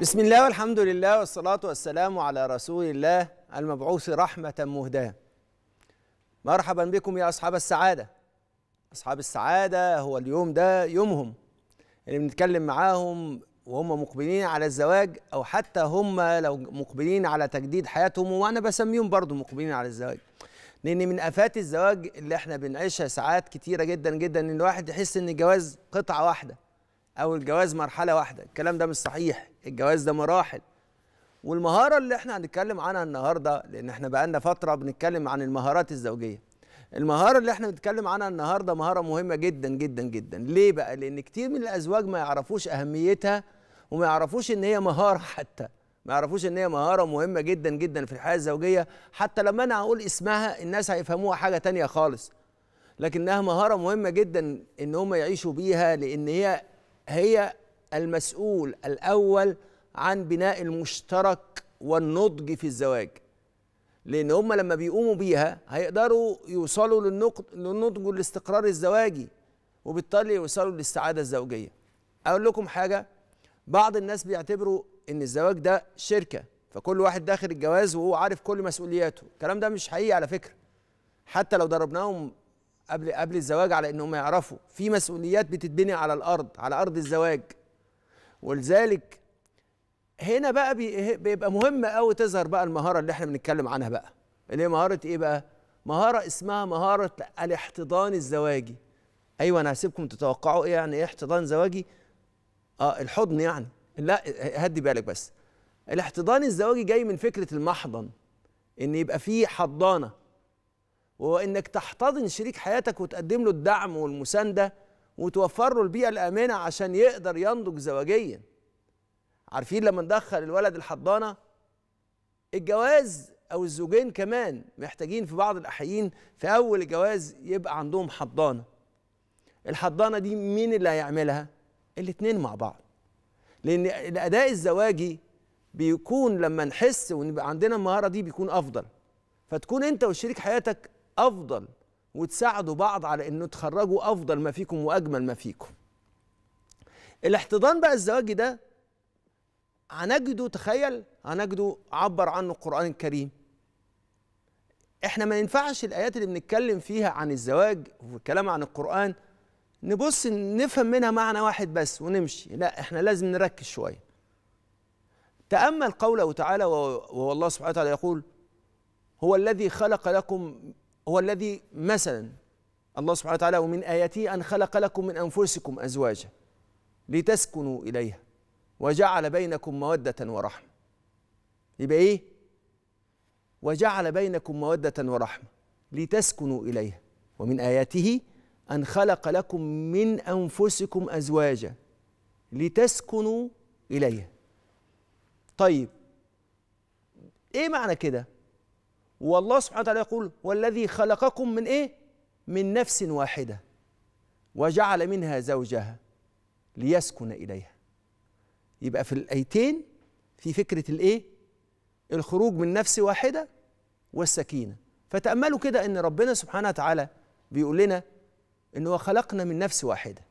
بسم الله والحمد لله والصلاة والسلام على رسول الله المبعوث رحمة مهداة مرحبا بكم يا أصحاب السعادة أصحاب السعادة هو اليوم ده يومهم اللي بنتكلم معاهم وهم مقبلين على الزواج أو حتى هم لو مقبلين على تجديد حياتهم وأنا بسميهم برضو مقبلين على الزواج لأن من آفات الزواج اللي احنا بنعيشها ساعات كتيرة جدا جدا إن الواحد يحس إن الجواز قطعة واحدة او الجواز مرحله واحده الكلام ده مش صحيح الجواز ده مراحل والمهاره اللي احنا هنتكلم عنها النهارده لان احنا بقالنا فتره بنتكلم عن المهارات الزوجيه المهاره اللي احنا بنتكلم عنها النهارده مهاره مهمه جدا جدا جدا ليه بقى لان كتير من الازواج ما يعرفوش اهميتها وما يعرفوش ان هي مهاره حتى ما يعرفوش ان هي مهاره مهمه جدا جدا في الحياه الزوجيه حتى لما انا هقول اسمها الناس هيفهموها حاجه تانية خالص لكنها مهاره مهمه جدا ان هم يعيشوا بيها لان هي هي المسؤول الاول عن بناء المشترك والنضج في الزواج لان هم لما بيقوموا بيها هيقدروا يوصلوا للنضج والاستقرار الزواجي وبالتالي يوصلوا للسعاده الزوجيه اقول لكم حاجه بعض الناس بيعتبروا ان الزواج ده شركه فكل واحد داخل الجواز وهو عارف كل مسؤولياته الكلام ده مش حقيقي على فكره حتى لو ضربناهم قبل قبل الزواج على انهم يعرفوا في مسؤوليات بتتبني على الارض على ارض الزواج ولذلك هنا بقى بيبقى مهم قوي تظهر بقى المهاره اللي احنا بنتكلم عنها بقى اللي هي مهاره ايه بقى مهاره اسمها مهاره الاحتضان الزواجي ايوه انا هسيبكم تتوقعوا ايه يعني ايه احتضان زواجي اه الحضن يعني لا هدي بالك بس الاحتضان الزواجي جاي من فكره المحضن ان يبقى فيه حضانه وانك انك تحتضن شريك حياتك وتقدم له الدعم والمسانده وتوفر له البيئه الامنه عشان يقدر ينضج زواجيا عارفين لما ندخل الولد الحضانه الجواز او الزوجين كمان محتاجين في بعض الاحيين في اول الجواز يبقى عندهم حضانه الحضانه دي مين اللي هيعملها الاتنين مع بعض لان الاداء الزواجي بيكون لما نحس ونبقى عندنا المهاره دي بيكون افضل فتكون انت وشريك حياتك افضل وتساعدوا بعض على انه تخرجوا افضل ما فيكم واجمل ما فيكم الاحتضان بقى الزواجي ده هنجده تخيل هنجده عبر عنه القرآن الكريم احنا ما ينفعش الآيات اللي بنتكلم فيها عن الزواج والكلام عن القرآن نبص نفهم منها معنى واحد بس ونمشي لا احنا لازم نركز شوية تأمل قوله تعالى وهو الله سبحانه وتعالى يقول هو الذي خلق لكم هو الذي مثلا الله سبحانه وتعالى ومن آياته أن خلق لكم من أنفسكم أزواجا لتسكنوا إليها وجعل بينكم مودة ورحمة يبقى إيه؟ وجعل بينكم مودة ورحمة لتسكنوا إليها ومن آياته أن خلق لكم من أنفسكم أزواجا لتسكنوا إليها طيب إيه معنى كده؟ والله سبحانه وتعالى يقول والذي خلقكم من ايه من نفس واحده وجعل منها زوجها ليسكن اليها يبقى في الايتين في فكره الايه الخروج من نفس واحده والسكينه فتاملوا كده ان ربنا سبحانه وتعالى بيقول لنا ان هو خلقنا من نفس واحده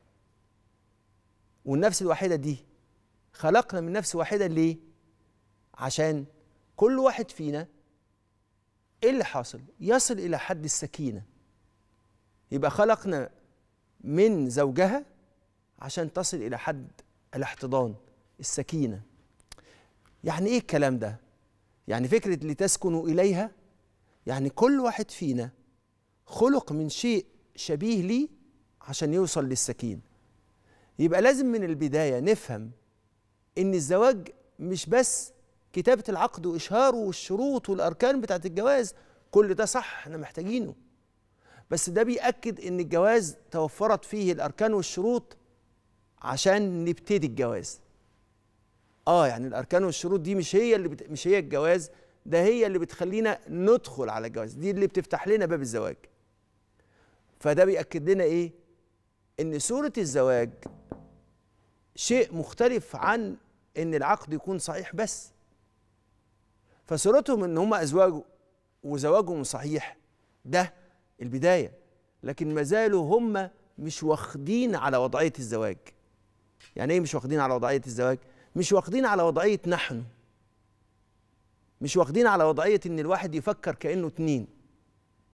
والنفس الواحده دي خلقنا من نفس واحده ليه عشان كل واحد فينا ايه اللي حاصل يصل الى حد السكينه يبقى خلقنا من زوجها عشان تصل الى حد الاحتضان السكينه يعني ايه الكلام ده يعني فكره لتسكنوا اليها يعني كل واحد فينا خلق من شيء شبيه ليه عشان يوصل للسكين يبقى لازم من البدايه نفهم ان الزواج مش بس كتابه العقد واشهاره والشروط والاركان بتاعت الجواز كل ده صح احنا محتاجينه بس ده بيأكد ان الجواز توفرت فيه الاركان والشروط عشان نبتدي الجواز اه يعني الاركان والشروط دي مش هي اللي بت... مش هي الجواز ده هي اللي بتخلينا ندخل على الجواز دي اللي بتفتح لنا باب الزواج فده بيأكد لنا ايه ان سورة الزواج شيء مختلف عن ان العقد يكون صحيح بس فصورتهم ان هم ازواجه وزواجهم صحيح ده البدايه لكن ما زالوا هم مش واخدين على وضعيه الزواج يعني ايه مش واخدين على وضعيه الزواج مش واخدين على وضعيه نحن مش واخدين على وضعيه ان الواحد يفكر كانه اتنين